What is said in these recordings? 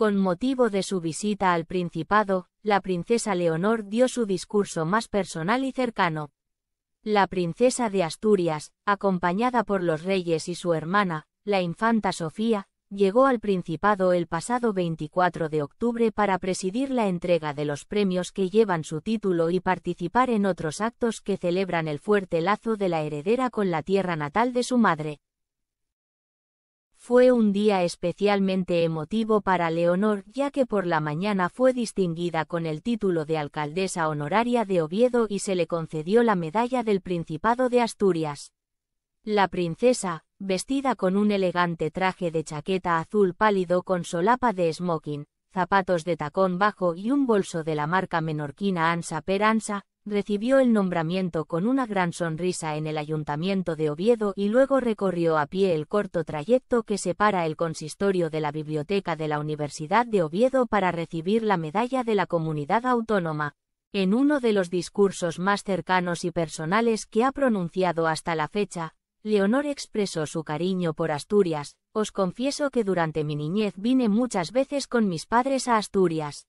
Con motivo de su visita al Principado, la princesa Leonor dio su discurso más personal y cercano. La princesa de Asturias, acompañada por los reyes y su hermana, la infanta Sofía, llegó al Principado el pasado 24 de octubre para presidir la entrega de los premios que llevan su título y participar en otros actos que celebran el fuerte lazo de la heredera con la tierra natal de su madre. Fue un día especialmente emotivo para Leonor, ya que por la mañana fue distinguida con el título de alcaldesa honoraria de Oviedo y se le concedió la medalla del Principado de Asturias. La princesa, vestida con un elegante traje de chaqueta azul pálido con solapa de smoking, zapatos de tacón bajo y un bolso de la marca menorquina Ansa per Ansa, recibió el nombramiento con una gran sonrisa en el ayuntamiento de Oviedo y luego recorrió a pie el corto trayecto que separa el consistorio de la biblioteca de la Universidad de Oviedo para recibir la medalla de la comunidad autónoma, en uno de los discursos más cercanos y personales que ha pronunciado hasta la fecha, Leonor expresó su cariño por Asturias, os confieso que durante mi niñez vine muchas veces con mis padres a Asturias.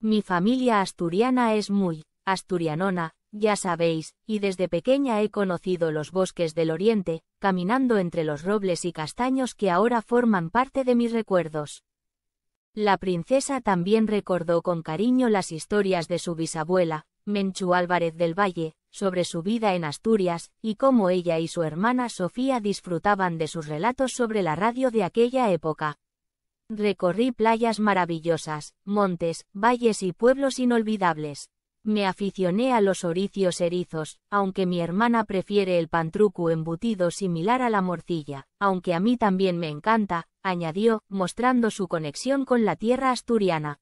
Mi familia asturiana es muy asturianona, ya sabéis, y desde pequeña he conocido los bosques del oriente, caminando entre los robles y castaños que ahora forman parte de mis recuerdos. La princesa también recordó con cariño las historias de su bisabuela, Menchu Álvarez del Valle, sobre su vida en Asturias, y cómo ella y su hermana Sofía disfrutaban de sus relatos sobre la radio de aquella época. Recorrí playas maravillosas, montes, valles y pueblos inolvidables. Me aficioné a los oricios erizos, aunque mi hermana prefiere el pantrucu embutido similar a la morcilla, aunque a mí también me encanta, añadió, mostrando su conexión con la tierra asturiana,